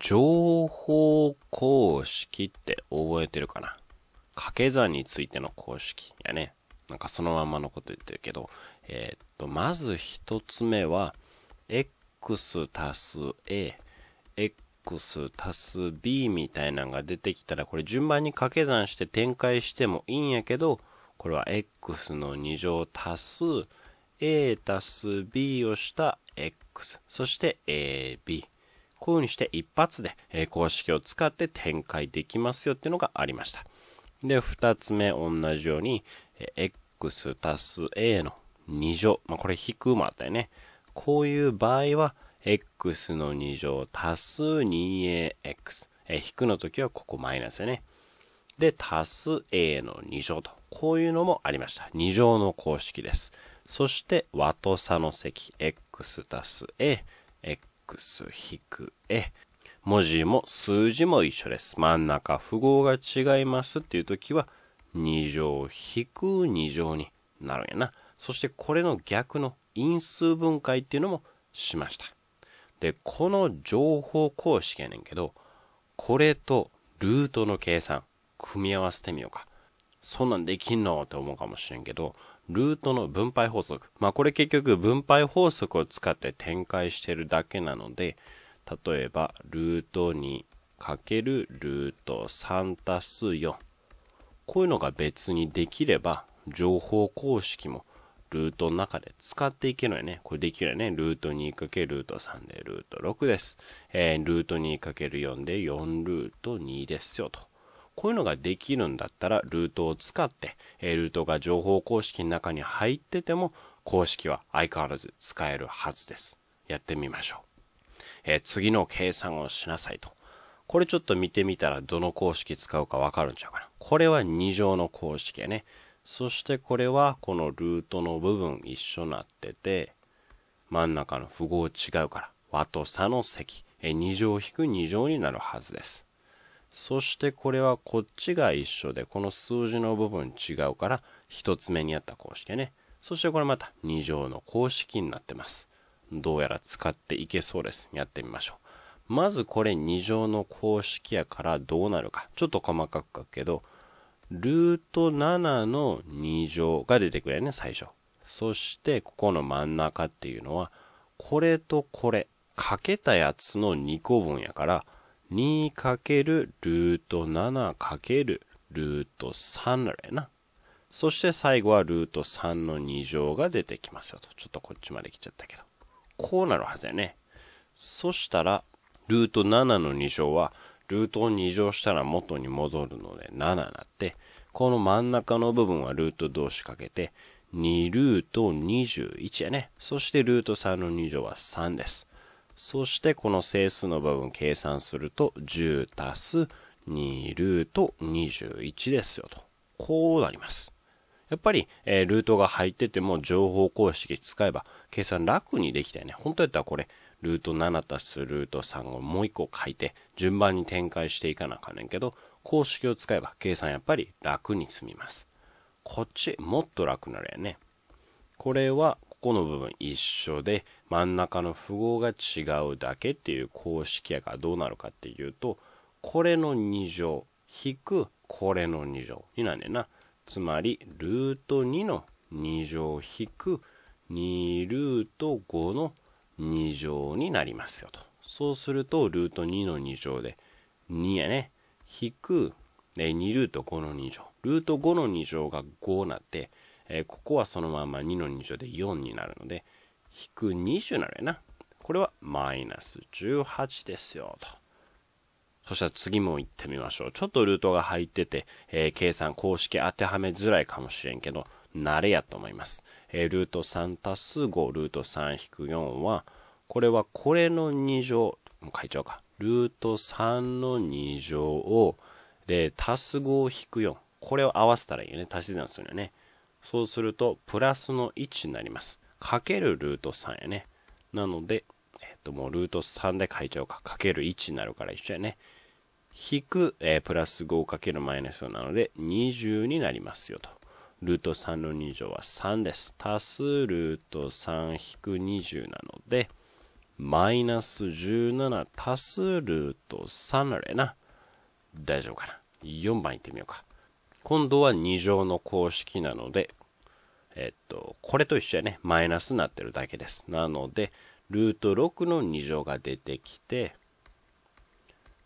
情報公式って覚えてるかな掛け算についての公式やね。なんかそのまんまのこと言ってるけど、えー、っと、まず一つ目は、x 足す a、x 足す b みたいなのが出てきたら、これ順番に掛け算して展開してもいいんやけど、これは x の2乗足す a 足す b をした x、そして ab。こういう風にして一発で、え公式を使って展開できますよっていうのがありました。で、二つ目同じように、え x 足す a の2乗。まあ、これ引くもあったよね。こういう場合は、x の2乗足す 2ax。え、引くの時はここマイナスよね。で、足す a の2乗と。こういうのもありました。2乗の公式です。そして、和と差の積、x 足す a。引く絵。文字も数字も一緒です。真ん中符号が違いますっていう時は、2乗引く2乗になるんやな。そしてこれの逆の因数分解っていうのもしました。で、この情報公式やねんけど、これとルートの計算、組み合わせてみようか。そんなんできんのって思うかもしれんけど、ルートの分配法則。まあこれ結局分配法則を使って展開してるだけなので、例えば、ルート2かけるルート3足す4。こういうのが別にできれば、情報公式もルートの中で使っていけるよね。これできるよね。ルート2かけルート3でルート6です。えー、ルート2かける4で4ルート2ですよと。こういうのができるんだったら、ルートを使って、えルートが情報公式の中に入ってても、公式は相変わらず使えるはずです。やってみましょう。え次の計算をしなさいと。これちょっと見てみたらどの公式使うかわかるんちゃうかな。これは2乗の公式やね。そしてこれはこのルートの部分一緒になってて、真ん中の符号違うから、和と差の積、2乗引く2乗になるはずです。そしてこれはこっちが一緒で、この数字の部分違うから、一つ目にあった公式ね。そしてこれまた2乗の公式になってます。どうやら使っていけそうです。やってみましょう。まずこれ2乗の公式やからどうなるか。ちょっと細かく書くけど、ルート7の2乗が出てくるよね、最初。そして、ここの真ん中っていうのは、これとこれ、かけたやつの2個分やから、2かけるルート7かけるルート3だよな。そして最後はルート3の2乗が出てきますよと。ちょっとこっちまで来ちゃったけど。こうなるはずやね。そしたら、ルート7の2乗は、ルートを2乗したら元に戻るので7になって、この真ん中の部分はルート同士かけて、2ルート21やね。そしてルート3の2乗は3です。そしてこの整数の部分計算すると、10たす2ルート21ですよと。こうなります。やっぱり、えー、ルートが入ってても情報公式使えば計算楽にできたよね。本当やったらこれ、ルート7たすルート3をもう一個書いて、順番に展開していかなあかんねんけど、公式を使えば計算やっぱり楽に済みます。こっち、もっと楽なるやね。これはこの部分一緒で、真ん中の符号が違うだけっていう公式やからどうなるかっていうと、これの2乗、引くこれの2乗になんねんな。つまり、ルート2の2乗引く2ルート5の2乗になりますよと。そうすると、ルート2の2乗で、2やね、引く、2ルート5の2乗。ルート5の2乗が5になって、えー、ここはそのまま2の2乗で4になるので、引く20なるやな。これはマイナス18ですよ、と。そしたら次も行ってみましょう。ちょっとルートが入ってて、えー、計算公式当てはめづらいかもしれんけど、慣れやと思います。えー、ルート3足す5、ルート3引く4は、これはこれの2乗、もう書いちゃおうか。ルート3の2乗を、で、足す5を引く4。これを合わせたらいいよね。足し算するよね。そうすると、プラスの1になります。かけるルート3やね。なので、えっと、もうルート3で書いちゃおうか。かける1になるから一緒やね。引く、えー、プラス5かけるマイナス4なので、20になりますよと。ルート3の2乗は3です。足すルート3引く20なので、マイナス17足すルート3なれな。大丈夫かな。4番いってみようか。今度は2乗の公式なので、えっと、これと一緒やね、マイナスになってるだけです。なので、ルート6の2乗が出てきて、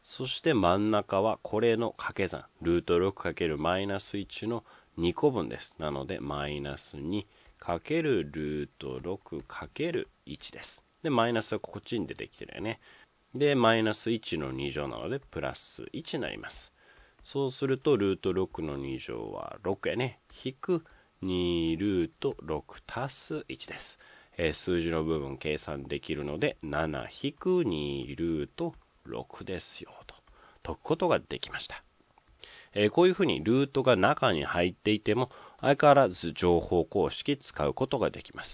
そして真ん中はこれの掛け算、ルート6るマイナス1の2個分です。なので、マイナス2かけるルート6かける1です。で、マイナスはこっちに出てきてるよね。で、マイナス1の2乗なので、プラス1になります。そうすると、ルート6の2乗は6やね。引く2ルート6足す1です。えー、数字の部分計算できるので、7引く2ルート6ですよと解くことができました。えー、こういうふうにルートが中に入っていても、相変わらず情報公式使うことができます。